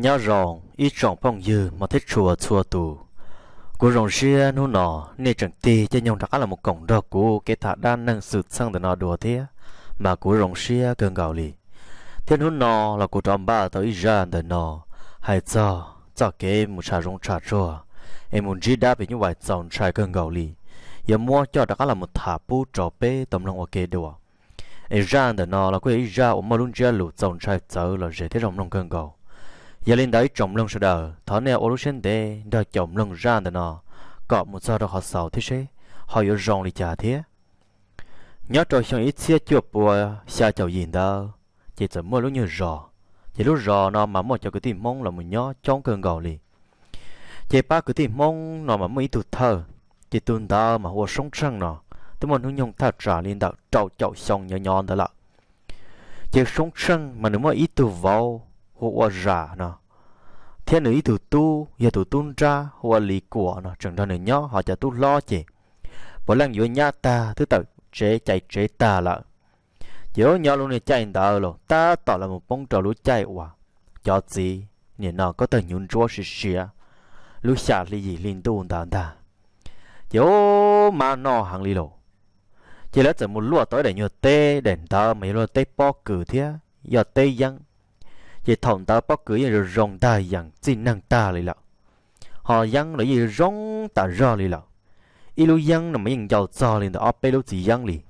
nhau rồng ít trọng phong dư mà thích chùa chùa tù của rồng xưa nu nọ nên chẳng ti cho nhau đã là một cổng đó của cái thả đan năng sự sang để nó đùa thế mà của rồng xưa gần gạo lì thiên hun nọ là của tròn ba tới ra để nó hay cho cho cái một trà rồng trà chùa em muốn chỉ đáp về những vài dòng trai gần gạo lì giờ mua cho đó là một thả bu trò bê tầm lòng ok đùa ấy ra để nó là quê ra ôm mà luôn chia lụt dòng trai chở là dễ thế rồng rồng gần gạo giờ lên đấy trồng lông sờ đờ thọ nè ô sen đê đờ trồng lông ra đờ nọ cọ một giờ đờ họ sầu thế xế họ yêu rong lì trà thế nhớ trò xong ít xe chụp bùa xa chầu gì đó chỉ sợ mưa lúc như rò chỉ lúc rò nó mà mưa cho cái tìm mong là một nhó trong cơn gò lì chỉ ba cái tìm mong nó mà mới tụt thơ chỉ tuần đó mà hồ sống trăng nó tôi muốn hướng nhung thật trả lên đạo trầu chậu xong nhỏ nhon đó là chỉ sống trăng mà nếu mà ít tụt vào hoa giả nó thiên nữ thủ tu giờ thủ tu ra hoa lì của nó chẳng ra nữa nhó họ cho tu lo chỉ bởi lần vừa nhà ta thứ tự chế chạy chế ta là chiếu nhỏ luôn này chạy ta rồi ta tỏ là một bông trò lũ chạy quả cho gì nhìn nó có tờ nhún chúa xì xì lũ xả lì gì linh tu ta ta chiếu mà nó hàng lì lộ chỉ là chỉ một lúa tới để nhựa tê đèn ta mấy lúa tê po cử thế giờ tê dân chỉ thòng ta bắt cửa rồi rong ta yang chỉ năng ta lì là họ yang là gì rong ta ra lì là ít lúc yang là mấy người giàu cho lên đó bê lúc chỉ yang liền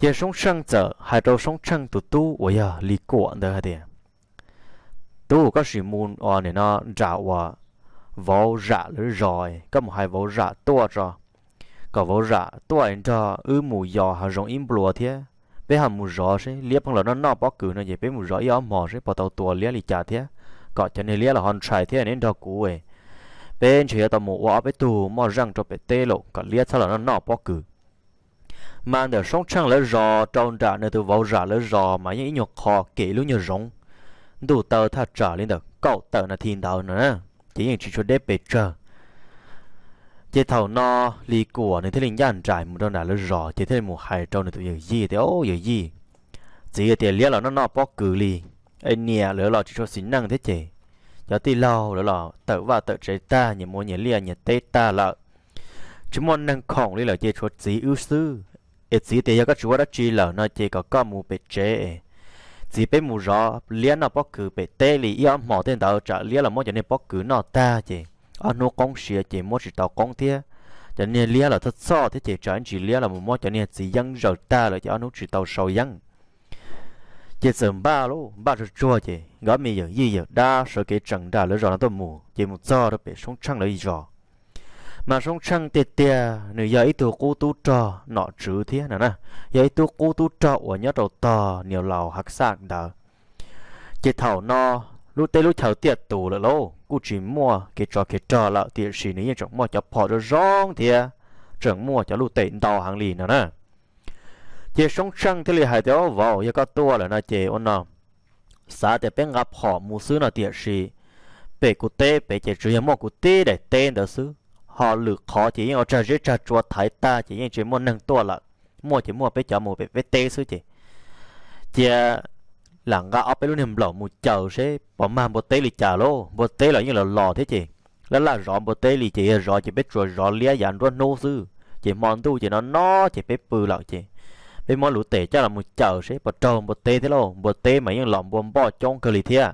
giờ sống sang giờ hay đầu sống sang tụ tụ vậy à lì cuộn đó hả tiền tụ có sự muốn ở này nó trả hòa vô rạ lưỡi rồi có một hai vô rạ to rồi có vô rạ to anh cho ư mù giò hà rong im bùa thế bé hàm mù rõ sẽ lia bằng là nó nọ bóc cử nó vậy bé mù rõ yếu mò sẽ bỏ tàu tua lia lì chả thế có cho nên lia là hòn trải thế nên đau cú ấy bên chỉ tàu mù quá bé tù mò răng cho bé tê lộ có lia sao là nó nọ bóc cử mà để sống chăng lỡ rõ trong trả nơi từ vào rả lỡ rõ mà những nhục khó kể lúc như rong đủ tàu thà trả lên được cậu tàu là thiên tàu nữa chỉ những chỉ cho đẹp bề trời chế thầu no lì của nên thế linh gian trải một đơn đã lỡ rõ chế thế một hai trâu này tự giờ gì thế ô giờ gì chỉ tiền liếc là nó no bó cử lì anh nè lỡ là chỉ cho xính năng thế chế giờ thì lâu lỡ là tự và tự chế ta nhỉ mua nhỉ lia nhỉ tê ta lợ chúng môn năng khổng lì là chế cho chỉ ưu sư ít chỉ tiền các chúa đã chi là nó chế có có mua bị chế chỉ biết mua rõ liếc nó bó cử bị tê lì yếm mỏ tên tàu trả liếc là mua cho nên bó cử nó ta chế ở nó con xia chỉ mua chỉ tàu con thế cho nên lia là thật so thế chỉ cho anh chỉ lia là một mua cho nên chỉ dân rồi ta là cho nó chỉ tàu sầu dân chỉ sớm ba lô ba rồi chua chỉ gõ mi giờ gì giờ đa sợ cái chẳng đã lỡ rồi nó tôi mù chỉ một do đó bị sống trăng lấy rồi mà sống trăng tê tê nửa giờ ít tuổi cô tu trò nọ chữ thế nè nè giờ ít tuổi cô tu trò ở nhớ đầu to nhiều lầu hắc sạc đó chỉ thảo no lúc tê lúc thầu tiệt tù là lô cú chỉ mua cái trò cái trò là tiệt xì này chẳng mua cho bỏ được rong thì chẳng mua cho lúc tệ đào hàng lì nữa nè chỉ sống chăng thì hai đứa vào giờ có tua là nó chỉ ôn nó xã để bên gặp họ mua xứ là tiệt xì bể cụ tê bể chỉ chủ yếu mua cụ tê để tên đó xứ họ lựa khó chỉ ở trà rết trà chùa thái ta chỉ những chỉ mua nâng tua là mua chỉ mua bể cho mua về bể tê xứ chỉ chỉ là ga ở bên luôn hiểm lỏ một chờ sẽ bỏ mang một tế lì chờ lô một tế là như là lò thế chị là là rõ một tế lì chị rõ chị biết rồi rõ lia dàn rồi nô sư chị mòn tu chị nó nó chị biết bự lọ chị biết món lũ tệ chắc là một chờ sẽ bỏ trầu một tế thế lô một tế mà như lỏm bom bò trong cơ lì thế,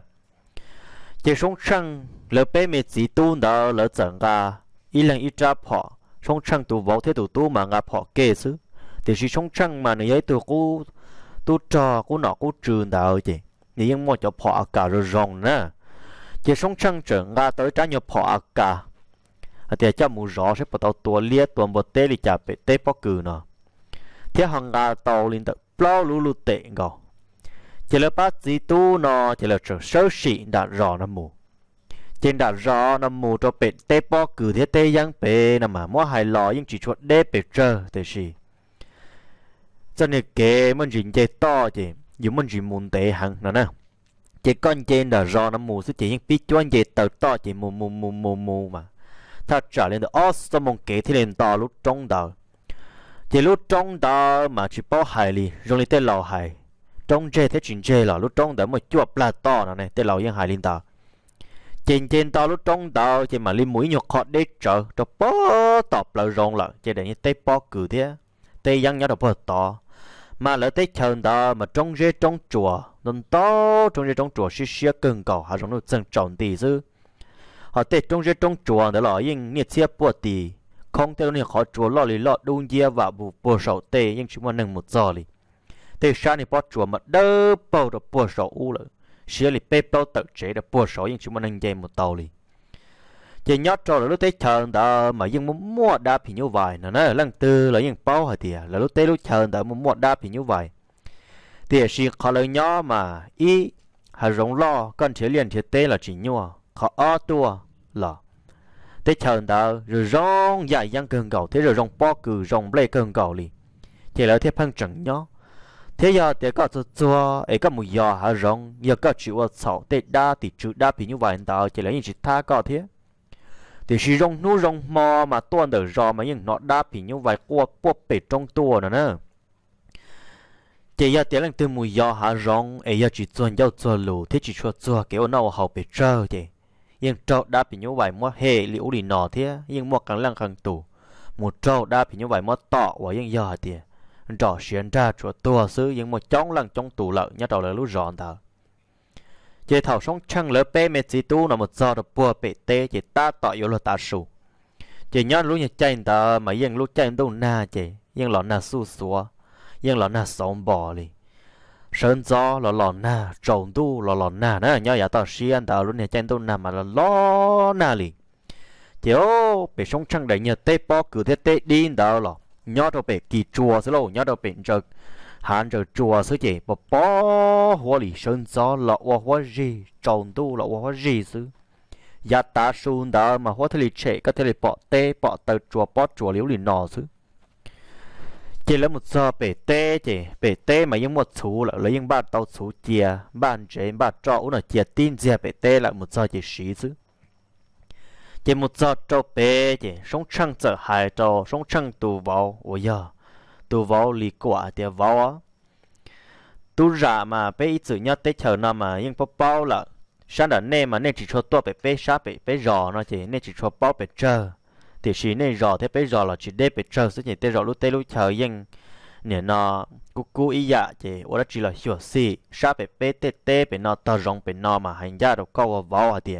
chị sống sang lỡ bé mẹ chỉ tu đó lỡ chẳng cả ý lần ý cha họ sống sang tu vào thế tu tu mà ngã họ kê sư thì chỉ sống sang mà nơi ấy tu cũ tu trò của nó của trường đã ơi chị nhưng mua cho họ cả rồi rồng nè chị sống trăng trở ra tới trái nhập họ cả thì cho mù rõ sẽ bắt đầu tua lia tua một tế đi chả bị tế bóc cử nó, thế hàng gà tàu lên tới plau lú lú tệ gò chỉ là bát gì tu nó chỉ là trở sơ sĩ đã rõ nó mù trên đã rõ nó mù cho bị tế bóc cử thế tế giang bề nằm mà mua hài lò nhưng chỉ chuột đê bị trơ thế gì cho nên kể mình chuyện chơi to chị dù mình chuyện muốn tệ hẳn nữa nè chị con trên là do nó mù sức chị nhưng cho anh chị tờ to chị mù mù mù mù mù mà thật trở lên được oh, awesome mong kể thì lên to lúc trong đời chỉ lúc trong đó mà chỉ bỏ hài đi rồi lên tới lò hài trong chơi thế chuyện chơi là lúc trong mà chuột là to nè tới lò yên hài lên tàu trên trên to lúc trong đó chỉ mà lên mũi nhọt khó để trở cho bỏ tọp là rong là chỉ để như tới bỏ thế tới dân nhau đó bỏ to mà lỡ tới chồng đó mà trong rễ trong chùa nên to trong rễ trong chùa xí sẽ cưng cầu họ giống nó chân trọng tỷ chứ họ tới trong rễ trong chùa đó là những nhiệt xe bùa tỷ không theo những họ chùa lo lì lo đun dìa và bù bùa sầu tê nhưng chúng mà nâng một giờ đi, tê sao thì bỏ chùa mà đỡ bầu được bùa sầu u lợ xí lì bê bầu tự chế đó bùa sầu nhưng chúng mà nâng dây một tàu đi chỉ nhót cho là lúc tết chờ đó mà nhưng muốn mua đáp thì như vậy nó nói lần tư là những bao hả thì là lúc tết lúc chờ đó muốn mua đáp thì như vậy thì chỉ khó lời nhỏ mà y hả rong lo con chế liền chế tế là chỉ nhua khó o tua là tết chờ đó rồi rong dài giang cường cầu thế rồi rong po cừ rong ble cường cầu li thì là thế phân chẳng nhó thế giờ thì có cho cho ấy có một giờ hả rong giờ có chịu ở sau tết đa thì chữ đa thì như vậy đó chỉ là những chữ tha có thế thì chỉ rong nu dùng mò mà tuần đỡ rò mà những nó đáp thì như vậy qua qua bể trong tua nữa nè, chỉ giờ tiếng lên từ mùi gió hạ rong ấy giờ chỉ tuần giao tuần lù thế chỉ cho tuần kiểu nào hậu bể trơ thì nhưng trâu đáp thì như vậy mua hệ liễu đi nọ thế nhưng mua càng lăng càng tủ một trâu đáp thì như vậy mua tọ và nhưng giờ thì rõ xuyên ra cho tua xứ nhưng mà trong lăng trong tủ lợi nhất đầu là lúc rọn thở chế thảo sống chăng lỡ bé mẹ chỉ tu nó một giờ được bùa bể tê chế ta tỏ yếu là ta sù chế nhớ lúc nhà chạy ta mà yên lúc chạy đâu na chế yên lọ na su xúa yên lọ na sống bò đi sơn gió lọ lọ na trồng tu lọ lọ na nè nhớ nhà ta xí anh ta lúc nhà chạy đâu na mà là lọ na đi chế ô bể sống chăng đấy nhà tê bỏ cứ thế tê đi đó lọ nhớ đâu bể kỳ chùa xí lô nhớ đâu bể trật hắn rồi chùa sư chỉ bỏ bỏ hoa lì sơn gió lọ hoa hoa gì trồng tu lọ hoa hoa gì sư ya ta sun đó mà hoa thế lì trẻ có thế lì bỏ tê bỏ tờ chùa bỏ chùa liễu lì nọ sư chỉ lấy một giờ bể tê chỉ bể tê mà những một số là lấy những bạn tàu số chia bạn trẻ bạn trọ là chia tin chia bể tê là một giờ chỉ sĩ chứ chỉ một giờ trọ bể chỉ sống chăng sợ hai trò sống chăng tù vào ôi giờ tu vào lì quả thì vào tu ra mà bé ít chữ nhất tết chờ nó mà nhưng bao bao là sáng đã nè mà nè chỉ cho tôi bé bé sáp bé bé rò nó chỉ nè chỉ cho bao bé chờ thì chỉ nè rò thế bé rò là chỉ để bé chờ sẽ nhìn tê rò lúc tê lúc chờ nhưng nè nó cú cú ý dạ chỉ ở đó chỉ là hiểu xì sáp bé bé tê tê bé nó tao rong bé nó mà hành gia được câu vào vào thì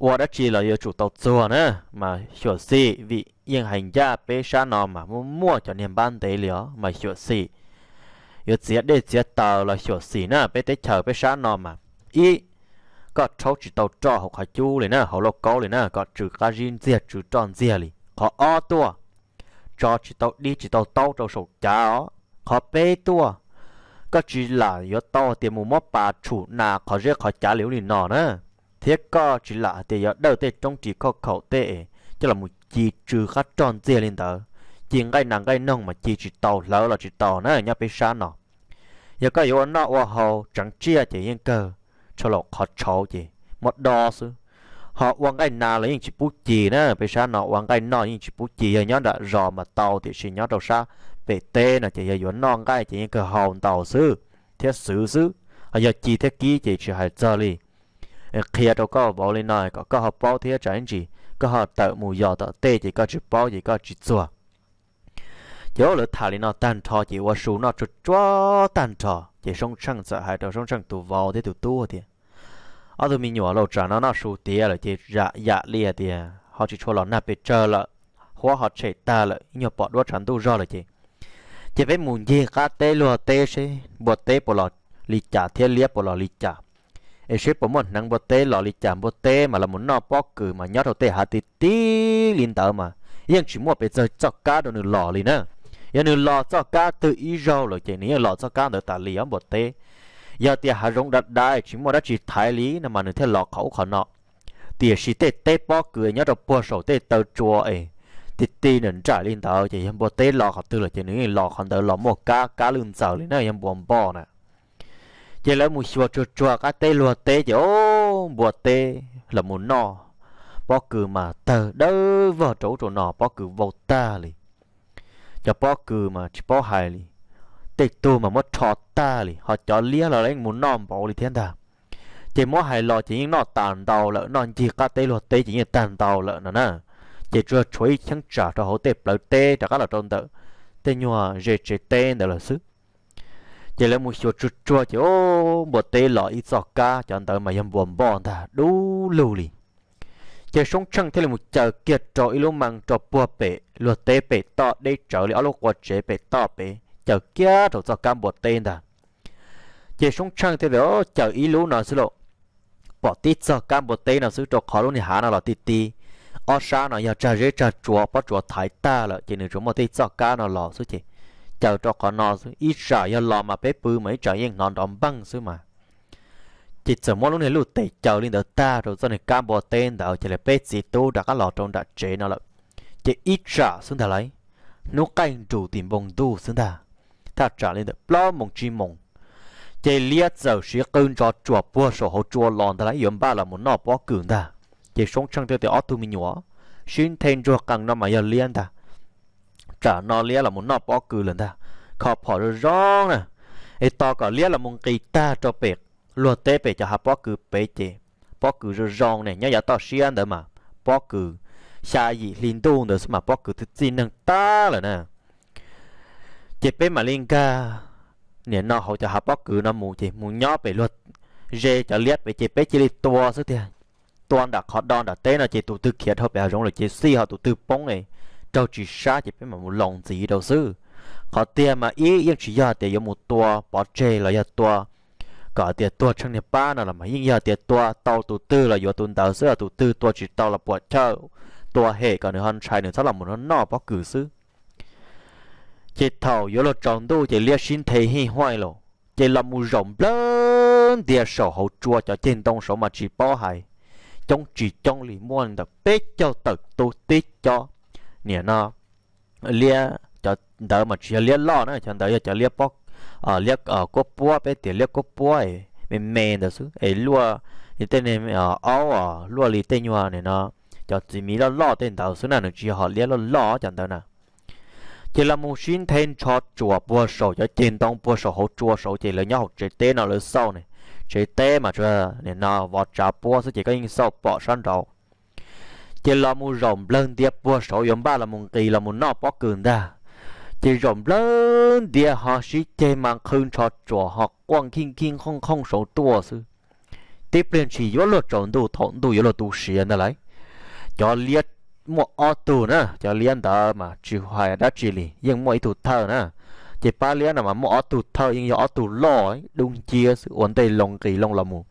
我的记了有主动做呢，嘛学习为银行家背上呢嘛，我摸着年班得了嘛学习，有接的接到了学习呢，被得 chờ 背上呢嘛，一ก็เขาจิตเอาจ่อเขาขาจูเลยนะเขาโลกเกาเลยนะก็จืดกาจินเจียจืดจอนเจียเลยเขาอ้อตัวจ่อจิตเอาดีจิตเอาเต้าเราสุกจ้าอ๋อเขาเป้ตัวก็จีหลายยอเต้าเตรียมมุมป่าฉูนาเขาเรียกเขาจ้าเหลียวหลีนอนะ thế có chỉ là thì giờ đầu tê trong chỉ có khẩu tệ, chứ là một chỉ trừ khát tròn dê lên đó chỉ ngay nàng ngay nông mà chỉ chỉ tàu lỡ là chỉ tàu nữa nhá bị sa nó, giờ có yếu nó qua hồ chẳng chia chỉ yên cơ cho lọ khó cháu gì một đo sư họ quăng cái nào là những chỉ bút chì nữa bị sa nó quăng cái nọ những chỉ bút chì giờ nhớ đã rò mà tàu thì xin nhớ đâu sa về tê là chỉ giờ yếu non cái chỉ yên cơ hồn tàu sư thế sử sư giờ chỉ thế ký chỉ chỉ hai giờ liền kia đâu có bảo lên nói có có họ bảo thế chẳng gì có họ tự mù giờ tự tê chỉ có chỉ bảo gì có chỉ chùa chỗ lỡ thả lên nó tan thọ chỉ qua số nó chút chó tan thọ chỉ song sang sợ hãi đâu song sang tụ vào thế tụ tu thì ở tụi mình nhỏ lâu trả nó nó số tiền là chỉ dạ dạ liền thì à, họ chỉ cho nó nạp về chờ là hóa họ chạy ta là nhiều bỏ đó chẳng tu rồi là chỉ chỉ phải muốn gì cả tê lùa tê chứ bỏ tê bỏ lọ lì trả thiên liếp bỏ lọ lì trả เอเชปมอนนังบเตหล่อลิจามบเตมาละมุนนอปอกคือมายอดเตหาติตีลินเตอมายังชิมัวไปเจอจอกกาดนึหล่อลินะยังนึหล่อจอกกาตัวอีโจหล่อเจนี้หล่อจอกกาเดตาลีอมบเตยาเตียหารงดัดได้ชิมัวดัดจีไทยลีนะมันนึเทหล่อเขาขอนอเตียชิเตเตปอกคือยอดปัวโสเตเตจัวเอติตีนั่นจ่าลินเตอเจยังบเตหล่อเขาตัวหล่อเจนี้หล่อเขาเดหล่อมัวกากาลืนเสาลินะยังบวมบ่อนะ chỉ là một số chua chua cá tê lùa tê chỉ ô bùa tê là một nọ bó cử mà tờ đỡ vào chỗ chỗ nọ bó cử vào ta li cho bó cử mà chỉ bó hài li tê tu mà mất trọ ta li họ cho lia là lấy một nọ bỏ li thiên ta chỉ mỗi hai lo chỉ những nọ tàn tàu lỡ nọ chỉ cá tê lùa tê chỉ những tàn tàu lỡ nó nè chỉ chưa chuối chẳng trả cho hậu tê lỡ tê cho các là trôn tự, tê nhòa dễ rệt tê đó là sức chỉ là một số chút chua chứ ô bộ tê lọ ít sọ ca chẳng tới mà yếm buồn bòn ta đủ lưu lì chỉ sống chăng thế là một chờ kia trò ít lúc mang trò bùa bể luật tê bể to đây trở lại lúc quạt chế bể tọ bể chờ kia trò sọ cam bộ tê ta chỉ sống chăng thế đó chờ ý lúc nào xí lộ bỏ tít sọ cam bộ tê nào xí trò khó luôn thì há nào là tít tít ở sao nó giờ trả rễ trả chùa bắt chùa thái ta là chỉ nên chúng mà tít sọ ca nào lọ xí chị chào cho con nó chứ ít sợ ya lo mà bé bự mấy trời yên nó đóng băng chứ mà chỉ sợ mỗi lúc này lúc tệ chào lên đỡ ta rồi sau này cam bò tên đỡ chỉ là bé gì tu đã các lọ trong đã chế nó lợn chỉ ít sợ xuống ta lấy nó canh chủ tìm bông tu xuống ta ta trả lên đỡ lo mong chi mong chỉ liếc giờ sẽ cơn cho chùa bùa sổ hồ chùa lòn ta lấy yếm ba là một nọ bỏ cường ta chỉ sống trong tiêu tiêu ớt tu mình nhỏ xin thêm cho càng nó mà giờ liên ta trả nó lia là muốn nó bỏ cừ lần ta khó bỏ rồi rõ nè ấy to cả lia là muốn kỳ ta cho bẹt luật tế bẹt cho hạ bỏ cừ bẹt chị bỏ cừ rồi rõ này nhớ giả to xiên đó mà bỏ cừ xa dị liên tu nữa mà bỏ cừ thứ gì năng ta là nè chế bé mà liên ca nè nó hỗ cho hạ bỏ cừ nó mù chị mù nhỏ bẹt luật rê cho lia bẹt chế bé chế đi tua sức thiệt toàn đã khó đòn đã tế là chế tụ tư khiết hợp bé rong là chế si họ tụ tư bóng này trâu chỉ xa thì phải mà một lòng gì đâu sư có tiền mà ý yên chỉ giờ tiền có một tua bỏ chê là giờ tua có tiền tua trong nhà ba nào là mà yên giờ tiền tua tàu tụ tư là giờ tuần tàu sư là tụ tư tua chỉ tàu là bỏ chợ tua hệ cả nửa hơn trai nửa sau là một nó nọ bỏ cử sư chỉ thầu yếu là tròn đu chỉ lia sinh thế hi hoài lộ chỉ là một rộng lớn địa sổ hậu chua cho trên đông sổ mà chỉ bỏ hại trong chỉ trong lì muôn đặc biết cho tật tu tiết cho nè nó lia cho đỡ mà chia lia lo nữa cho đỡ cho lia bóc ở ờ, lia ở ờ, cốt búa bé tiền lia cốt búa ấy mình mè đó chứ ấy lúa thì tên này ở áo ở lúa lì tên nhua này nó cho chỉ mi lo lo tên đầu số nào chỉ họ lia lo lo chẳng đỡ nè, chỉ là một xin thêm cho chùa búa sổ cho tiền đồng búa sổ hậu chùa sổ chỉ là nhau chế tế nó là sau này chế tên mà chưa nên nó vọt trả búa sẽ chỉ có in sau bỏ sẵn đầu chỉ là mu rộng lớn địa bùa sổ yếm ba là mùng kỳ là muốn nọ bó cường ra chỉ rộng lớn địa họ sĩ chế mang khương cho chùa họ quang kinh kinh không không sổ tua sư tiếp lên chỉ yếu luật trọng đủ thọn đủ yếu luật tu sĩ nữa lấy cho liệt mua ô tô nữa cho liên đó mà chỉ hoài đã chỉ lì nhưng mỗi tụ thơ nữa chỉ ba liên là mà mua ô tô thơ nhưng ô tô lo ấy đúng chia sự ổn định lòng kỳ lòng là mù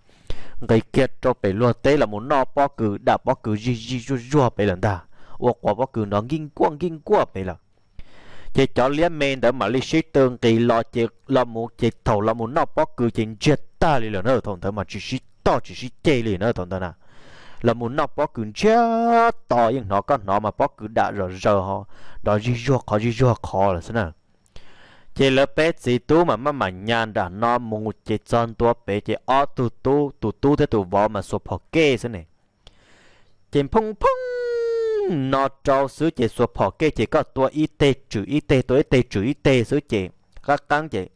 người kia cho bé luôn tế là muốn no bó cử đã bó cử gì gì rùa rùa bé lần ta hoặc quả bó cử nó nghiêng quăng nghiêng quăng bé là chỉ cho liên men đã mà lý sĩ tương kỳ lo chị lo muốn chị thầu là muốn nó bó cử chị chết ta đi lần nữa thằng ta mà chỉ sĩ to chỉ sĩ chê liền nữa thằng ta nào là muốn nó bó cử chết to nhưng nó có nó mà bó cử đã rồi giờ họ đó gì rùa khó gì rùa khó là sao nào chế lớp bé gì tu mà mà mà nhàn đã nó mù chế chọn tua bé chế ở tu tu tu tu thế tu vò mà sụp học kê thế này chế phong phong nó trâu sứ chế sụp học kê chế có tua y tê chữ y tê tua y tê chữ y tê sứ chế các tăng chế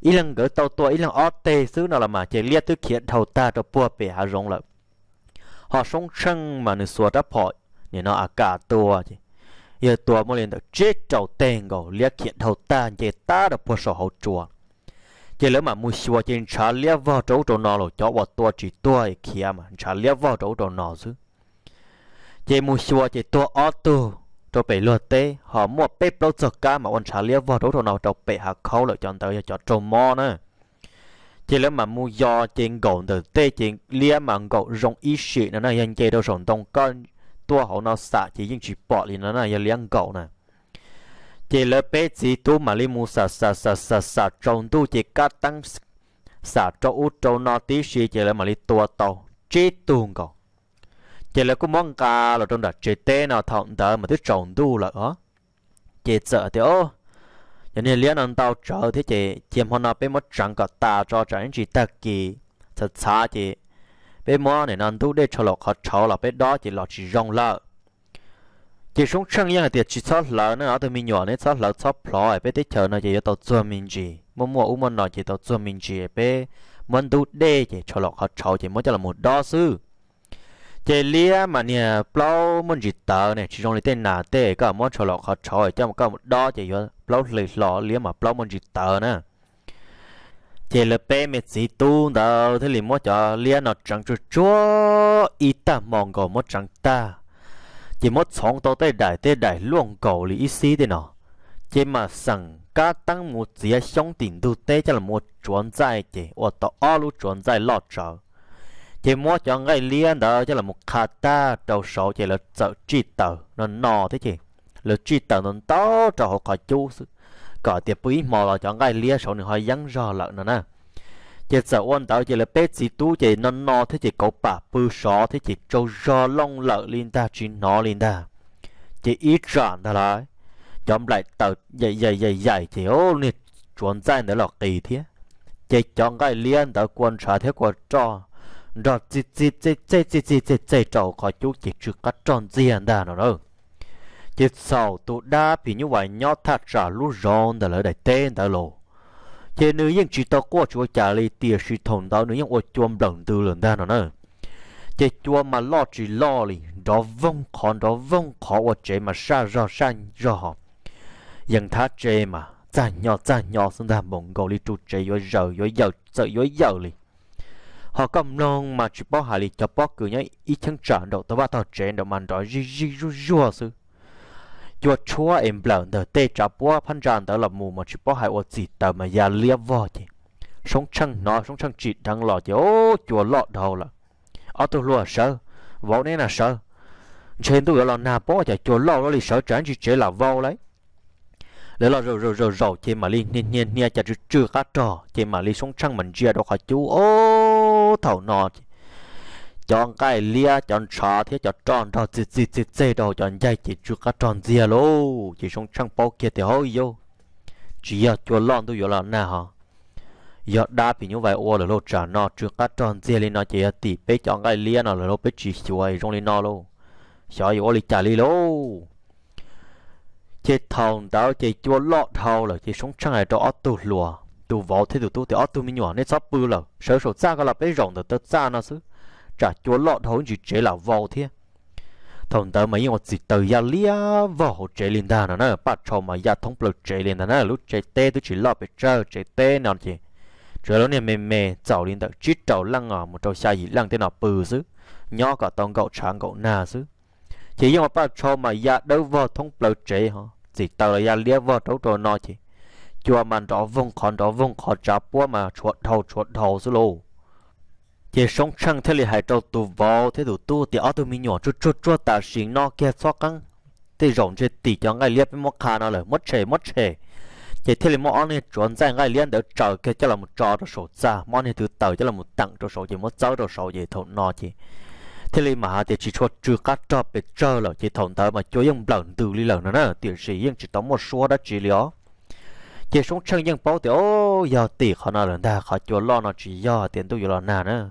ý lần gỡ tàu tua ý lần ở tê sứ nào là mà chế liệt thứ kiện đầu ta cho bùa bé hà rong lợi họ sống sân mà nữ sủa đáp họ nên nó à cả tua chế giờ tua mà lên được chết trầu tên gầu liếc kiện đầu ta về ta được bữa sổ hậu chùa chỉ lỡ mà mua xua trên trả liếc vào chỗ chỗ nọ rồi cho vào tua chỉ tua kia mà trả liếc vào chỗ chỗ nọ chứ chỉ mua xua chỉ tua ở tô cho bị lừa tê họ mua bếp đâu sợ cá mà còn trả liếc vào chỗ chỗ nọ cho bể hạ khâu lại chọn tới cho trộm mò nữa chỉ lỡ mà mua do trên gầu từ tê trên liếc mà gầu rong ít xịn nữa này anh chơi đâu rong đông con tua hậu nó xả chỉ riêng chỉ bỏ thì nó là giờ liang cầu nè chỉ là bé chỉ tu mà li mu xả xả xả xả xả trong tu chỉ cắt tăng xả cho u cho nó tí xí chỉ là mà li tua tàu chế tuồng cầu chỉ là cũng mong cả là trong đặt chế tê nào thọn đỡ mà thứ trong tu là ó ờ. chế sợ thì ô cho nên liên anh tao trở thế chị chiếm hôm nào bé mất chẳng cả ta cho chẳng chỉ tắc kỳ thật xa chị bé mò này nằm tu để cho lọ khó cháu là bé đó chỉ lọ chỉ rong lợ chỉ xuống chân yên thì chỉ sót lợ nữa ở từ mình nhỏ nên sót lợ sót lọ bé tới chờ nó chỉ tàu chưa mình gì mua mua u mua nọ chỉ tàu chưa mình gì bé muốn tu để chỉ cho lọ khó cháu chỉ muốn cho là một đó sư chỉ lia mà nè plau muốn gì tờ này chỉ trong lấy tên nà tê cả muốn cho lọ khó cháu cho một cái một đó chỉ vô plau lấy lọ lia mà plau muốn gì tờ nè chỉ là bé mẹ chỉ tu đâu thế thì mua cho liền nó trăng chút chúa ít ta mong cầu mua trăng ta chỉ mua sống tao tới đại tới đại luôn cầu lý ít xí thế nào chỉ mà sẵn cá tăng một dĩa sống tiền tu tế cho là một chuẩn dài chỉ ở tao ở lúc chuẩn dài lọt trở chỉ mua cho ngay liền đó cho là một khả ta đầu số chỉ là sợ chi tờ nó nò thế chỉ là chi tờ nó to cho họ khỏi chú có tiệp bụi mò là cho ngay lia sổ này hơi dăng rò lợn nữa nè chị sợ ôn tạo chị là bếp gì tú chị non no thế chị cậu bà bư sọ thế chị trâu rò long lợn linh ta chỉ nó linh ta chị ít tròn ta lại chọn lại tàu dày dày dày dày chị ô nè chuẩn trai nữa là kỳ thế chị chọn cái lia tờ quân sở thế của cho, rồi chị chị chị chị chị chị chị trâu có chú chị chưa cắt tròn gì anh ta nữa đâu chỉ sau tụ đa vì như vậy nhỏ thật ra lú ròn đã lỡ đại tên đã lộ chỉ nữ yên chỉ tao qua chúa trả lời tiền sự thồn đó nữ yên ô chuông đồng từ lần ta nó nữa chỉ chuông mà lo chỉ lo li đó vong khó đó vong khó ô chế mà sa ra sa ra họ yên thá chế mà cha nhỏ cha nhỏ xung ta mong cầu li trụ chế yo giờ yo giờ sợ yo giờ li họ cầm nong mà chỉ bó hà li cho bó cứ nhá ít chẳng trả đầu tao bắt tao chế đầu mà đó gì gì rú rú sư cho chúa em lợn tờ tê trả bố phân tràn tờ là mù mà chỉ bó hai ô gì tờ mà già lia vò thì sống chăng nó sống chăng chỉ đang lọ thì ô chùa lọ đầu là ở tôi luôn sợ vỗ nên là sợ trên tôi gọi là na bó chạy chùa lọ nó lì sợ tránh chỉ chế là vô lấy lấy là rồi rồi rồi rồi chị mà li nhiên nhiên nhiên chả chưa cá trò chị mà li sống chăng mình chia đâu khỏi chú ô thầu nọ thì chọn cái lia chọn sọ thì chọn tròn đầu chì chì chì chì đầu chọn dây chỉ chưa cả tròn dìa lô chỉ sống trăng bao kia thì hơi vô chỉ giờ chua lon tôi vô lon nè hả giờ đa bị như vậy ô là lô trả nó chưa cả tròn dìa lên nó chỉ giờ tỉ bé chọn cái lia nó là lô bé chỉ chuối trong lên nó lô sợ gì ô li trả lô chỉ thòng đào chỉ chua lọ thầu là chỉ sống trăng này cho ớt tu lùa tụ võ thì tu tu thì ớt tu mi nhỏ nên sắp bự là sợ sổ ra cái là bé rộng được tớ ra nó chứ trả chúa lọ thấu chỉ chế là vô thế thằng ta mấy ông chỉ từ ya lia vào chế lên ta nó nó bắt cho mà ya thông lực chế lên ta nó lúc chế tê tôi chỉ lọ bị trơ chế tê nó chỉ chế lúc này mềm mềm chảo lên ta chít chảo lăng ngỏ một trâu xa gì lăng thế nào bự chứ nhỏ cả tông gạo trắng gạo nà chứ chỉ nhưng mà bắt cho mà ya đâu vào thông lực chế hả chỉ từ là ya lia vào trâu trâu nó chỉ chùa mà đó vùng khó đó vùng khó chả quá mà chuột đầu chuột đầu chứ lô chỉ sống chăng thế là hai trâu tu vào thế đủ tu thì ở tụi mi nhỏ chút chút chút ta xin nó kia xóa căng thế rộng trên tỷ cho ngay liếc với móc khá nó là mất chè mất chè chỉ thế này móc anh chuẩn ra ngay liếc để chờ kia cho là một trò đồ sổ ra móc anh thứ tàu cho là một tặng đồ sổ chỉ mất cháu đồ sổ gì thầu nó chỉ thế là mà thì chỉ cho chưa cắt cho bị chờ là chỉ thầu tới mà cho những lần từ lý lần nữa tiền sĩ nhưng chỉ tóm một số đã chỉ lió chỉ sống chăng những bao thì ô giờ tỷ họ nào lần ta họ cho lo nó chỉ do tiền tôi lo nào nữa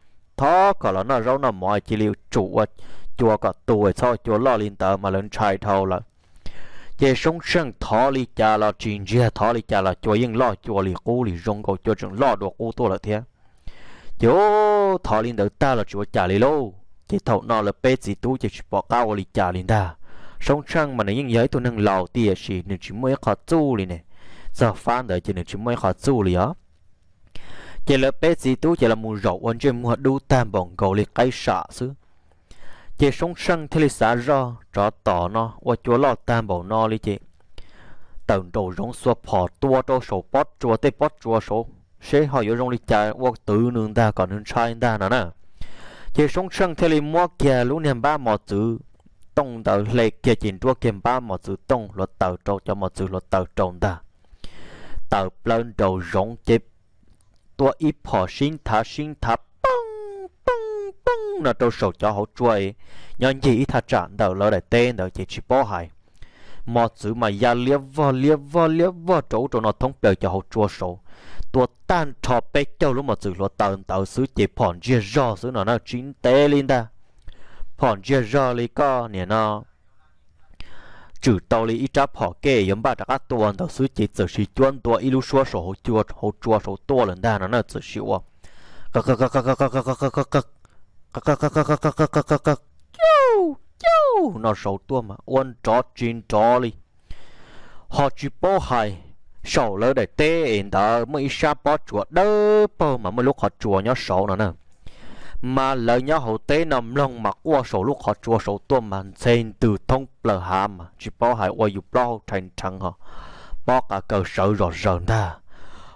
thó có là nó rau nó mọi chỉ liu chủ chùa có tuổi sau chùa lo liên tờ mà lên trai thâu là chế sống sân thọ li cha là chuyện gì thọ li cha là chùa yên lo chùa li cú li rong cầu chùa chẳng lo được cú tôi là thế chùa thọ liên tờ ta là chùa cha li lâu chế thọ nó là bé gì tu chế bỏ cao li cha liên ta sống sân mà nó yên giới tôi nâng lầu tia xì nên chỉ mới khó tu li nè giờ phan đợi chỉ nên chỉ mới khó tu li á chỉ là bé gì tú chỉ là mù rậu anh chơi mua đu tam bọn cầu liệt cái sợ xứ chỉ sống sân thì xả ra trả tỏ nó và chúa lo tam bọn nó lý chị tận đầu rong xua phò tua cho số bót chua tê bót chua số sẽ họ yếu rong lý chạy và tự nương ta còn nương trai ta nữa nè chỉ sống sân thì mua kia lúc niệm ba mò chữ tông tàu lệ kia chỉ tua kiếm ba mò chữ tông luật tàu trâu cho mò chữ luật tàu trâu ta tàu lên đầu rong chế ตัวอีพอชิงทาชิงทาปังปังปัง là tôi sổ cho hậu chuối nhân gì thà chặn đầu lỡ đại tên đầu chỉ chỉ bó hại mà chữ mà ya liếc vò liếc vò liếc vò chỗ chỗ nó thông biểu cho hậu chua sổ tua tan trò bé châu lúc mà chữ lo tàu tàu xứ chỉ phòn chia rò xứ nó nó chính tế lên ta phòn chia rò lý co nè nó trừ tao lý ít họ kê yếm ba đặc tuần tàu suy chỉ chỉ chỉ chuyên tua ít lúc số số chuột hồ chua số tua lần đa nó nó chỉ chịu à các các các các các các các các các các các các các các các các các các chú chú nó số tua mà uốn chó chín chó li họ chỉ bỏ hai sầu lỡ để tê đó mới xa bỏ chuột đỡ bơ mà mới lúc họ chuột nhớ sầu nó nè mà lời nhau hậu tế nằm lòng mà qua số lúc họ chua số tua mà xem từ thông lờ hà mà chỉ bao hải qua dục bao thành trăng họ bao cả cơ sở rõ rợn ta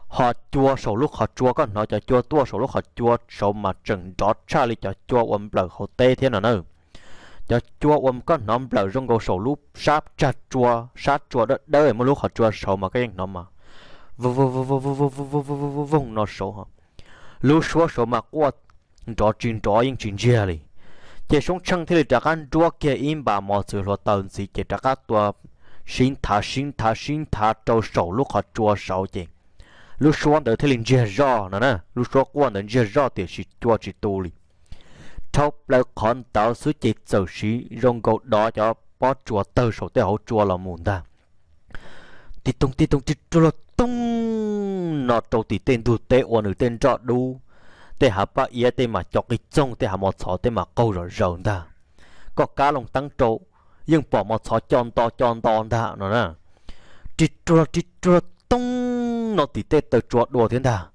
họ chua số lúc họ chua có nói cho chua tua số lúc họ chua số mà chừng đó cha li cho chua ôm lờ hậu tế thế nào nữa cho chua ôm có nằm lờ rong gầu số lúc sáp chặt chua sát chua đó đời một lúc họ chua số mà cái nó mà vùng nó sổ họ lúc số số mà qua đó chuyện đó yên chuyện gì vậy chỉ sống chăng thế là các đua kia im bà mọi sự lo tận gì chỉ các các tua xin thả xin thả xin thả trâu sầu lúc họ chua sầu chị lúc xuống tới thế liền chia rõ nữa nè lúc xuống quan đời chia rõ thì chỉ chua chỉ tu li thóc lại còn tạo sự chỉ sầu sĩ rong gấu đó cho bỏ chua tơ sầu tới hậu chua là muốn ta ti tung ti tung ti chua là tung nó trâu tí tên đủ tế ổn ở tên trọ đu thế hà ba yết thế mà cho cái trông thế hà một số thế mà câu rồi rồi đó, có cá lồng tăng trụ nhưng bỏ một số tròn to tròn to đó nó nè trượt trượt, chỉ trua tông nó thì tê tờ trượt đồ thiên đó,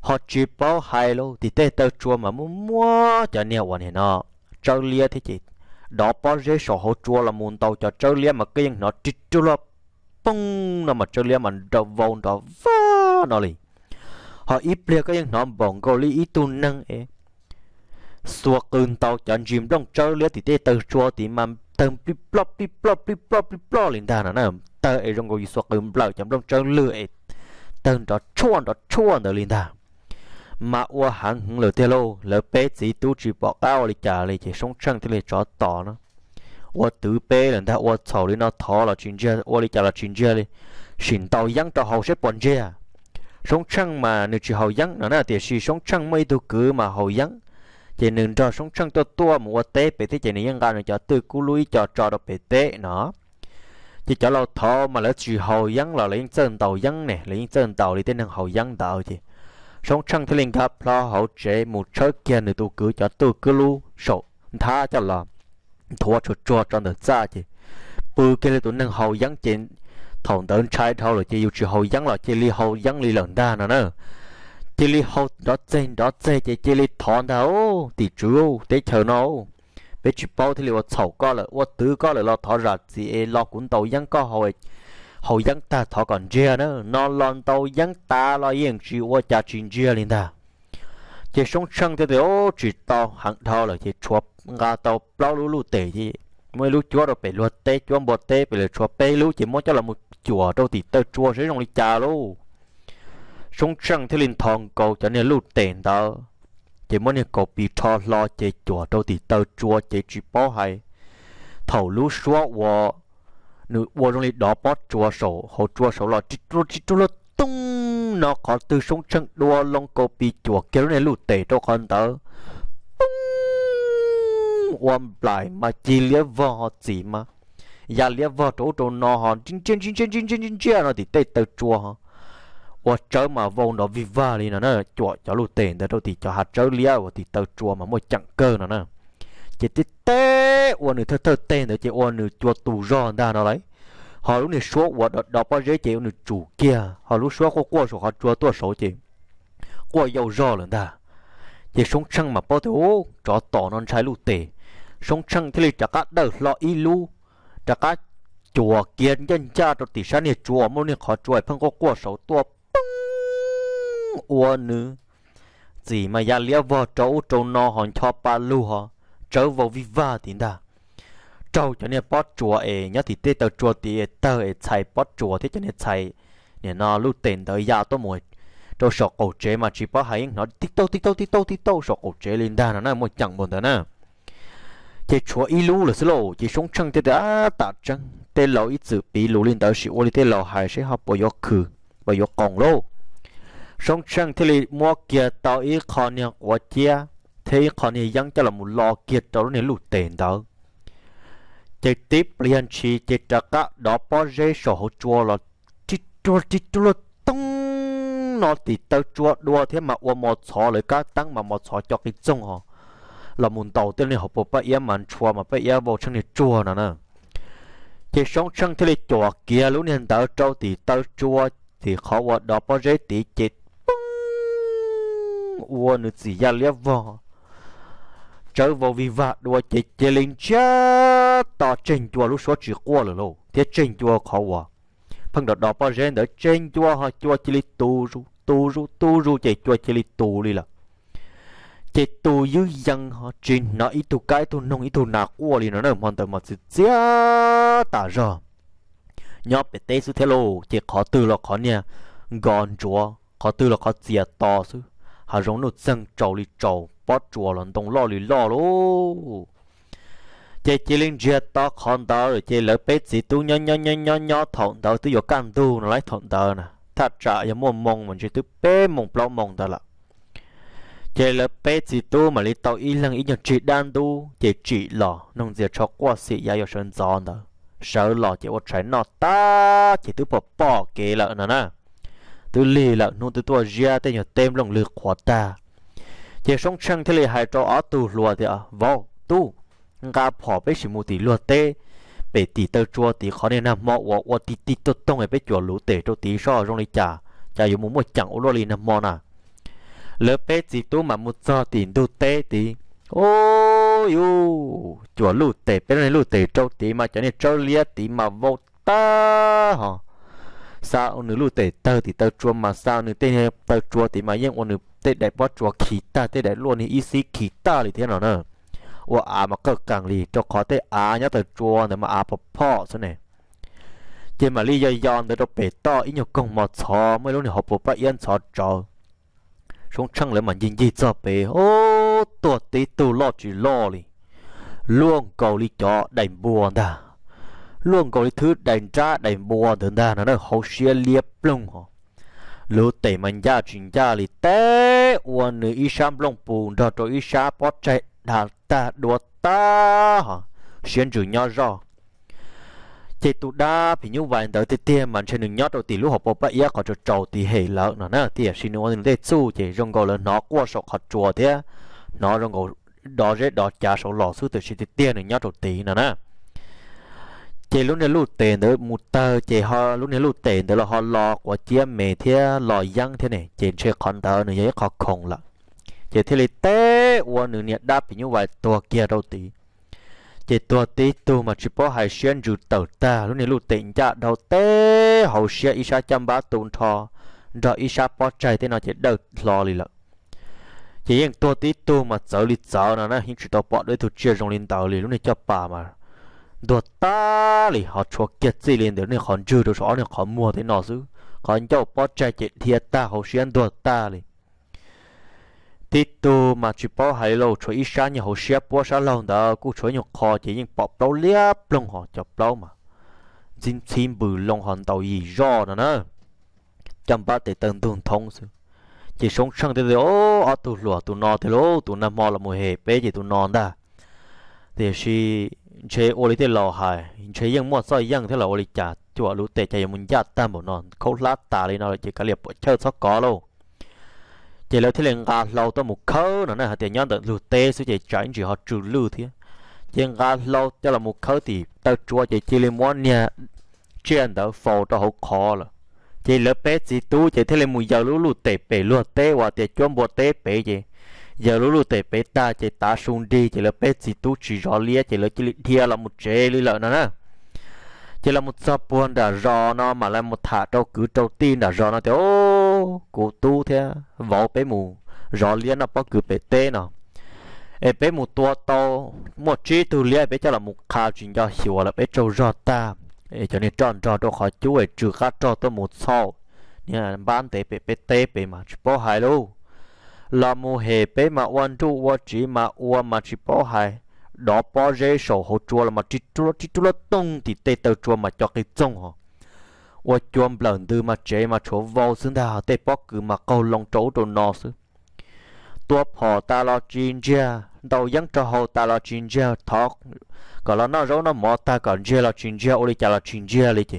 họ chỉ bao hai lô thì tê tờ trượt mà mua mua cho nhiều hoàn hiện nọ, trâu lia thế chị đó bỏ dễ sổ hậu chua là muốn tàu cho trâu lia mà cái nó trượt trượt, bông nó mà trâu lia mà đầu vòng đó vá nó liền họ ít bia có những nón bỏng gò li ít tu nâng ấy xua cơn tàu chọn chìm trong chơi lứa thì tê tờ chua thì mà tầm plip plop plip plop plip plop plip plop lên đà nè tờ ấy trong gòi xua cơn blau chọn trong chơi lứa ấy tầng đó chuan đó chuan đó lên đà mà ua hẳn hứng lửa tê lô lỡ bế chỉ tu chỉ bỏ cao lì chả lì chỉ sống chân thì lì chó tỏ nó ua tứ bế lần ta ua thảo lì nó thó là chuyện chơi ua lì chả là chuyện chơi lì xin tàu yăng tàu hầu xếp bọn chơi à sống chăng mà nếu chỉ hậu dân nó là tiền sĩ sống chăng mấy tu cứ mà hậu dân chỉ nên cho sống chăng to to mà tế bể tế chỉ nên nhân gạo cho từ cú lui cho cho được bể tế nó chỉ cho lâu thọ mà lỡ chỉ hậu dân là lấy chân tàu dân này lấy chân tàu đi tên hàng hậu dân tàu chứ sống chăng thì lên gặp lo hậu chế một chớ kia nữa tu cứ cho từ cứ lu sổ tha cho là thua cho cho cho được ra chứ bù kia là tụi nàng hậu dân trên thòng tấn trái thâu rồi chơi yêu trừ hậu dăng là chơi li hậu dăng li lần đa nữa nữa chơi li hậu đó trên đó trên chơi chơi li thòng đâu thì chú để chờ nó bây chỉ bao thì liệu sầu có là ô tứ có là lo thọ ra chỉ lo cũng tàu dăng có hồi hậu dăng ta thọ còn chia nữa nó lon tàu dăng ta lo yên chỉ ô cha chuyện chia liền ta chỉ sống chân thì thì ô chỉ tàu hàng thâu là chỉ chuột ngà tàu bao lú lú tệ chứ mới lú chúa rồi phải luật tê chúa bột tê phải là chuột tê lú chỉ muốn cho là một chùa đâu thì tơ chùa sẽ rong đi chà luôn sống trăng thì linh thòng cầu cho nên lụt tiền đó chỉ muốn nên cầu bị cho lo chế chùa đâu thì tơ chùa chế chỉ bỏ hay thầu lú xóa wo nữ wo rong đi đó bỏ chùa sổ hồ chùa sổ lo chỉ chùa chỉ chùa tung nó có từ sống trăng đua long cầu bị chùa kéo nên lụt tệ đâu còn đó ôm lại mà chỉ liếc vào họ mà ya dạ lia vợ chỗ chỗ nó họ chín chín chín chín chín chín chín chia nó thì tê tê chua họ và chớ mà vô nó vì vợ đi nó nó chua cho lụt tiền đó thì cho hạt chớ lia và thì tê chua mà mỗi chẳng cơ nó nó chỉ tê tê và nửa thơ thơ tê đó chỉ và nửa chua tù rò ra nó lấy họ lúc này số và đó đó bao giờ chỉ nửa chủ kia họ lúc số qua qua số họ chua tua số chỉ qua dầu do lần ta chỉ sống trăng mà bao thế ô cho tỏ non trái lụt tiền sống trăng thì chả cả đời lo ilu จะก็จัวเกียนยันจ้าตัวติชันเนี่ยจัวมันเนี่ยขอจัวเพิ่งก็กลัวเสาตัวปังอ้วนนึจีมายาเลี้ยวว่าเจ้าเจ้านอหอนชอบปลาลูฮะเจ้าว่าวิวาตินดาเจ้าจะเนี่ยป๊อจัวเองเนี่ยติเตเตอจัวตีเตอเอใช่ป๊อจัวที่จะเนี่ยใช่เนี่ยนอลูเต็นเตอยาตัวมวยเจ้าสอกโอเจมาจีป๊อหายงนอติ๊กโตติ๊กโตติ๊กโตติ๊กโตสอกโอเจลินดานะนะมวยจังบนเถอะนะ chỉ chúa ít lú là sao? chỉ sống chân thế đã tạ chân thế lô ít chữ bị lú lên tới sĩ ô thế tê lô hai sẽ học bao nhiêu khử bao nhiêu còn lô sống chân thế li mua kia tao ít khó nhỉ quá chia thế khó nhỉ dân cho là một lo kia tao nên lụt tiền đó chỉ tiếp liên chỉ chỉ trả cả đó bao giờ sổ hỗ chúa là chỉ chúa chỉ chúa tông nó thì tao chúa đua thế mà ô một sọ lại cả tăng mà một sọ cho cái trông họ là muốn tàu tên này học bộ bây giờ mà chua mà bây giờ bộ chân này chua nè nè chỉ sống chân thế này chua kia lúc này tàu trâu thì tàu chua thì khó vợ đó bao giờ thì chết uo nữa gì ra liếc vào trở vào vì vạ đua chết chết linh chết tao trình chua lúc số chỉ qua rồi lâu thế trình chua khó vợ phần đó đó bao giờ đó trình chua họ chua chỉ tù ru tù ru tù ru chạy chua chỉ tù đi là thì tôi dư dân họ chỉ nó ít tu cái tu nông ít tu nào uo liền nó nằm mòn tới mà chỉ chia tả rồi nhớ bé tê su thế lô chỉ khó từ là khó nha gòn chúa khó từ là khó chia to su hà giống nó dân trầu li trầu bắt chúa lần đông lo li lo lô chỉ chỉ lên chia to con đó rồi chỉ lỡ bé gì tu nhớ nhớ nhớ nhớ nhớ thọn đó tôi vô can tu nó lấy thọn đó nè thật ra giờ muốn mong mình chỉ tu bé mong plau mong đó là chế là bé chỉ tu mà lý tàu y lăng y nhận chỉ đan tu chế chỉ lò nông diệt cho qua sĩ gia yêu sơn gió nữa sợ lò chế có trái nọ ta chế tu bỏ bỏ kế lợ nè nè tu lì lợ nông tu tua gia tên nhờ tem lòng lừa khó ta chế sống chăng thế lì hai cho ở tu lùa thì à vô tu ngà phỏ bé chỉ mù tí lùa tê bé tí tơ chua tí khó nên nằm mọ wọ wọ tí tí tốt tông ấy bé chùa lũ tê cho tí so rong lì chả chả dùng mù mù chẳng ô lô lì nằm mọ nà lỡ bé chỉ tu mà một giờ thì đu tê thì ôi u chùa lù tê bé này lù tê trâu tí mà cho nên trâu lia tí mà vô ta hả sao nữ lù tê tơ thì tơ chua mà sao nữ tê tơ chua thì mà yên ôn nữ tê đại bó chua khí ta tê đại luôn thì ý xí khí ta thì thế nào nữa ô à mà cơ càng lì cho khó tê à nhá tơ chua nữa mà à bó bó sao này chỉ mà lý do yon tới đâu bể to ý nhiều công mà chó mới lúc này họ bố bắt yên chó trâu chúng chẳng lẽ mà nhìn gì cho bé ô tổ tí tù lo chỉ lo li luôn cầu li cho đánh buồn ta luôn cầu li thứ đánh ra đánh buồn thế ta nó hậu xia liệp lông họ lũ tệ mình ra chuyện ra li té uốn nữ y sam lông bùn đó cho y sa bó chạy đàn ta đùa ta hả xuyên chữ nhau rồi thì tụ đa thì như vậy tới thì tiền mà trên đường nhót đầu thì lúc họ bóc bậy có cho trầu thì hệ lỡ nó nè thì xin nó nên để chú thì rong gọi là nó qua sọ khát chùa thế nó rong gọi đó rất đó trả số lọ sư từ xin tiền đường nhót đầu tí nè nè chị lúc này lúc tiền tới một tờ chị họ lúc này lúc tiền tới là họ lọ của chia mẹ thế lò giăng thế này chị chơi con tờ nữa giấy khó khổng là chị thế là té qua nửa nhật đáp thì như vậy tua kia đầu tí chỉ tua tí tu mà chỉ bỏ hai xuyên dù tàu ta lúc này lúc tỉnh ra đầu tê hậu xe ít sa chăm bá tụng thò rồi ít sa bỏ chạy thế nào chỉ đầu lo lì lợn chỉ riêng tua tí tu mà cháu lì cháu là nó hình chỉ tàu bỏ đối thủ chia trong lên tàu lì lúc này cho bà mà đồ ta lì họ cho kiệt gì lên để này còn chưa được rõ này còn mua thế nào chứ còn cháu bỏ chạy chỉ thiệt ta hậu xuyên đồ ta lì thì tu mà chỉ bảo hay lâu cho ít sáng nhiều xếp bao sáng lâu đó cũng cho nhiều khó chỉ những bảo bảo liếp lông họ cho bảo mà chính chính bự lông hòn tàu gì rõ nữa nè chăm bát để tận tuần thông sự chỉ sống sang thế ô ở tụ lúa tụ nọ thế lô tụ nằm mò là mùa hè bé gì tụ nọ đã thì khi chế ô lý thế lò hài chế yang mua soi yang thế là ô lý chả chùa lũ tệ chạy mình chả tam bộ nọ khâu lát tà lên nọ chỉ cả liệp bộ chơi sóc có luôn chỉ lâu thế liền gà lâu tới một khâu nữa nè thì nhớ được lụt tê số chỉ tránh chỉ họ trừ lưu thế chỉ gà lâu cho là một khâu thì tao chua chỉ chỉ liền muốn nhà chuyện đó phô cho họ khó là chỉ lỡ bé chỉ tu chỉ thế liền một giờ lũ lụt tê bể lụt tê và thì chôm bộ tê bể gì giờ lũ lụt tê bể ta chỉ ta xuống đi chỉ lỡ bé chỉ tu chỉ rõ lia chỉ lỡ chỉ lia là một chế lý lợn nữa nè chỉ là một sập buồn đã rò nó mà lại một thả trâu cứ trâu tin đã rò nó thì ô cụ tu thế vỏ bé mù rò liên nó bao cứ bé tê nó ê bé mù tua to một chi tu liên bé cho là một khao chuyện do hiểu là bé trâu rò ta ê cho nên tròn trò đâu khỏi chú ấy trừ khát trò tôi một sau nha bán tế bé bé tê bé mà chỉ bao hai luôn là mù hề bé mà quan chú quan chỉ mà quan mà chỉ bao hai đó bỏ rễ sổ hồ chua là mà chỉ chua chỉ chua tông thì tê tàu chua mà cho cái tông họ và chuông lần thứ mà chế mà chỗ vô xứng thà tê bỏ cứ mà câu lòng chỗ đồ nó xứ tua họ ta lo chín chia đầu dân cho họ ta lo chín chia thọ còn là nó râu nó mò ta còn chia lo chín chia ôi chả lo chín chia lấy chứ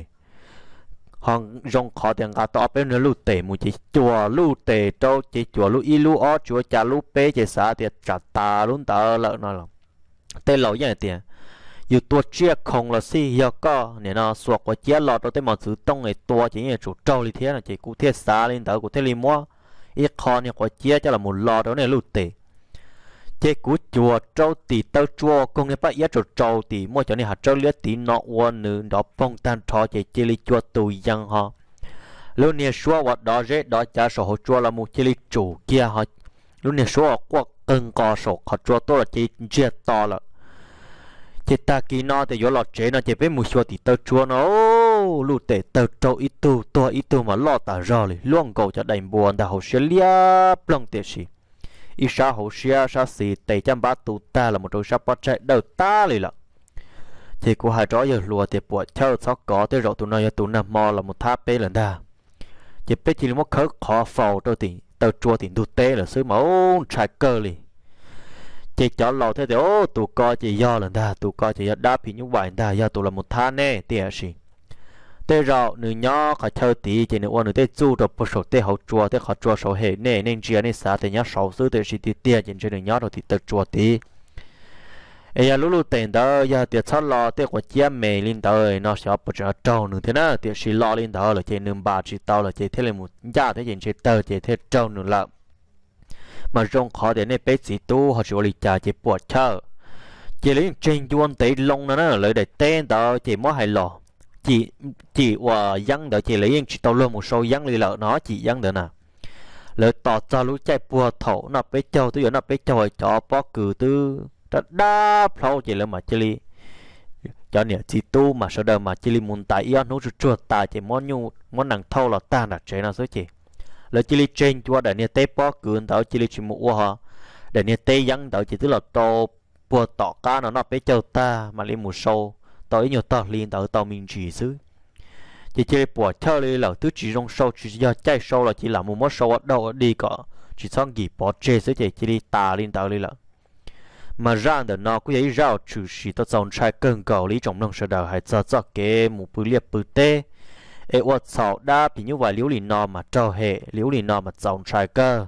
họ rong khó tiền cả tao bên nó lu tệ mu chỉ chùa lu tệ trâu chỉ chùa lu y lu o chùa chả lu pe chỉ xã thì chả ta luôn ta lợn nó lòng tê lâu như tiền dù tua chia không là si hiểu có nè nó suộc qua chia lọt rồi tới mọi thứ tông này tua chỉ như chủ trâu lý thế là chỉ cụ thiết xa lên tới cụ thiết li mua ít khó nè qua chia cho là một lọt đó này lụt tệ chế cú chùa trâu tì tao chùa công nghiệp bắt yết trâu trâu tì mua cho nên hạt trâu liết tì nọ uôn nữ đó phong tan trò chế chế lý chùa tù dân họ lúc nè xua hoặc đó rế đó chả sổ hồ chùa là một chế lý chủ kia họ lúc nè xua hoặc cần có sổ họ chùa tôi là chế chia to là thì ta kỳ nó thì gió lọt chế nó chỉ biết mùi xua thì tao chua nó lù tệ tao trâu ít tu tua ít tu mà lo ta rồi luồng cầu cho đành buồn đã hồ xe lia plong tiền gì ít sa hồ xe sa xì tệ chăm bát tu ta là một đôi sa bát chạy đầu ta lì lợ thì cô hai chó giờ lùa thì buộc theo sau có thế rồi tụi nó giờ tụi nó mò là một tháp bê lần ta chỉ biết chỉ một khớ khó phò đôi thì tao chua thì tu tê là sứ mẫu trái cơ liền chị chó lò thế thì ô tụ co chị do lần ta tụ co chị do đa thì như vậy ta do tụ là một than nè tiền gì tê rọ nữ nhỏ khả chơi tí chị nữ nữ tê chu rồi bớt số tê hậu chua tê khả chua số hệ nè nên chị anh xã tê nhá sáu xứ tê gì tê tiền chị chơi nữ nhỏ rồi thì tê chua tí ấy à lúc tiền đó giờ tiệt chó lò tê của chia mẹ linh tới nó sẽ bớt trở trâu nữ thế nè tiệt xì lò linh tới là chị nữ ba chị tao là chị thế là một gia thế chị chơi tơ chị thế trâu nữ lợn mà rong khó để nên bé sĩ tu họ sẽ lấy trà chỉ bỏ chợ chỉ lấy trên chuông tây long nữa lấy để tên đó chỉ mới hay lò chỉ chỉ và dân đó chỉ lấy chỉ tao luôn một số dân lì lợ nó chỉ dân đó nè lỡ tỏ ra lũ chạy bùa thổ nó bé châu tôi nó bé châu cho bó cử tư đã đa phao chỉ là mà chỉ li cho nên chỉ tu mà sau đó mà chỉ li muốn tại yên nó chuột tại chỉ món nhu món nặng thâu là ta là chế nó số chỉ là chỉ li trên cho đại niệm tế bỏ cường tạo chỉ li chỉ mua ha đại niệm tế dẫn tạo chỉ tức là to bùa tọ ca nó nó bé châu ta mà li một sâu tạo nhiều tạo liền tạo tạo mình chỉ xứ chỉ chỉ bùa theo li là thứ chỉ rong sâu chỉ do chạy sâu là chỉ là một mất sâu ở đâu ở đi có chỉ xong gì bỏ chê xứ chỉ chỉ li tà liền tạo li là mà ra được nó cũng ấy rào chủ sĩ tạo dòng trai cần cầu lý trọng nông sở đào hay cho cho cái một bự liệt bự tê e wa sao da pi như vậy liu lì nọ mà trò hệ liu lì nọ mà dòng trai cơ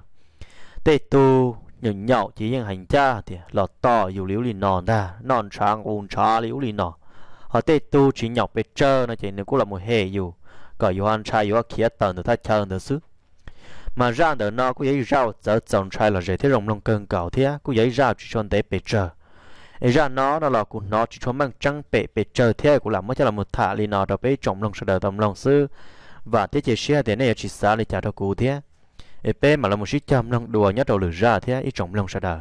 tê tu nhỏ nhỏ chỉ riêng hành cha thì lọ to dù liu lì nọ ta non trang un cha liu lì nọ họ tê tu chỉ nhỏ bê chơ nó chỉ nếu cũng là một hệ dù có yêu anh trai yêu kia tần được ta chờ được xứ mà ra được nó cũng dễ rau giờ dòng trai là dễ thế rồng lông cơn cầu thế cũng dễ rau chỉ cho để bê chơ ra nó đó là của nó chỉ cho mang trăng bể bể chờ thế của là mới cho là một thả li nó đó bể trồng lòng sợ tầm lòng sư và thế chỉ xe thế này chỉ xa li trả đâu cụ thế ép mà là một chiếc chăm lòng đùa nhất đầu lửa ra thế ít trọng lòng sợ đời